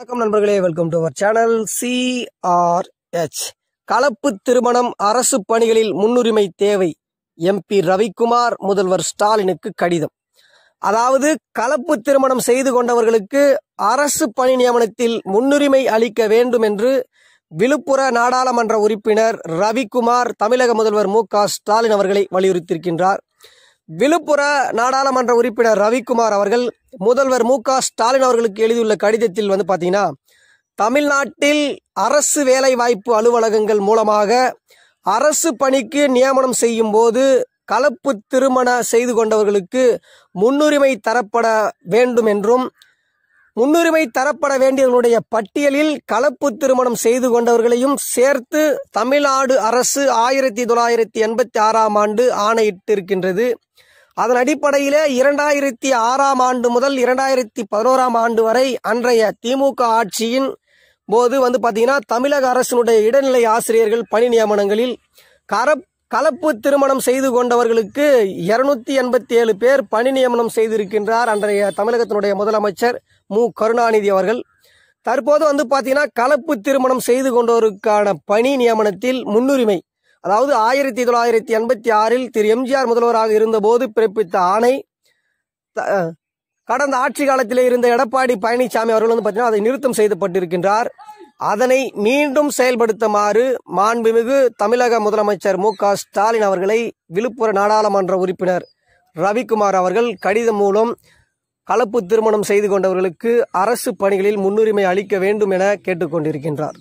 வணக்கம் நண்பர்களே welcome to our channel CRH கலப்பு திருமணம் அரசு பணிகளில் முன்னுரிமை தேவை எம்பி ரவிக்குமார் முதல்வர் ஸ்டாலினுக்கு கடிதம் அதாவது கலப்பு திருமணம் செய்து கொண்டவர்களுக்கு அரசு பணி நியமனத்தில் முன்னுரிமை அளிக்க வேண்டும் என்று விழுப்புர நாடாளுமன்ற உறுப்பினர் ரவிக்குமார் தமிழக முதல்வர் மு ஸ்டாலின் அவர்களை வலியுறுத்தியிருக்கின்றார் விழுப்புர நாடாளுமன்ற உறுப்பினர் ரவிக்குமார் அவர்கள் முதல்வர் மு ஸ்டாலின் அவர்களுக்கு எழுதியுள்ள கடிதத்தில் வந்து பார்த்தீங்கன்னா தமிழ்நாட்டில் அரசு வேலைவாய்ப்பு அலுவலகங்கள் மூலமாக அரசு பணிக்கு நியமனம் செய்யும் போது கலப்பு திருமண செய்து கொண்டவர்களுக்கு முன்னுரிமை தரப்பட வேண்டும் என்றும் முன்னுரிமை தரப்பட வேண்டியவர்களுடைய பட்டியலில் கலப்பு திருமணம் செய்து கொண்டவர்களையும் சேர்த்து தமிழ்நாடு அரசு ஆயிரத்தி தொள்ளாயிரத்தி எண்பத்தி ஆறாம் ஆண்டு ஆணையிட்டிருக்கின்றது அதன் அடிப்படையிலே இரண்டாயிரத்தி ஆறாம் ஆண்டு முதல் இரண்டாயிரத்தி பதினோராம் ஆண்டு வரை அன்றைய திமுக ஆட்சியின் போது வந்து பார்த்தீங்கன்னா தமிழக அரசினுடைய இடைநிலை ஆசிரியர்கள் பணி நியமனங்களில் கரப் கலப்பு திருமணம் செய்து கொண்டவர்களுக்கு இருநூத்தி எண்பத்தி ஏழு பேர் பணி நியமனம் செய்திருக்கின்றார் அன்றைய தமிழகத்தினுடைய முதலமைச்சர் மு கருணாநிதி அவர்கள் தற்போது வந்து பார்த்தீங்கன்னா கலப்பு திருமணம் செய்து கொண்டவருக்கான பணி நியமனத்தில் முன்னுரிமை அதாவது ஆயிரத்தி தொள்ளாயிரத்தி எண்பத்தி ஆறில் திரு எம்ஜிஆர் முதல்வராக இருந்தபோது பிறப்பித்த ஆணை கடந்த ஆட்சி காலத்திலே இருந்த எடப்பாடி பழனிசாமி அவர்கள் வந்து பார்த்தீங்கன்னா அதை நிறுத்தம் செய்துப்பட்டிருக்கின்றார் அதனை மீண்டும் செயல்படுத்துமாறு மாண்புமிகு தமிழக முதலமைச்சர் மு ஸ்டாலின் அவர்களை விழுப்புர நாடாளுமன்ற உறுப்பினர் ரவிக்குமார் அவர்கள் கடிதம் மூலம் கலப்பு திருமணம் செய்து கொண்டவர்களுக்கு அரசு பணிகளில் முன்னுரிமை அளிக்க வேண்டும் என கேட்டுக்கொண்டிருக்கின்றார்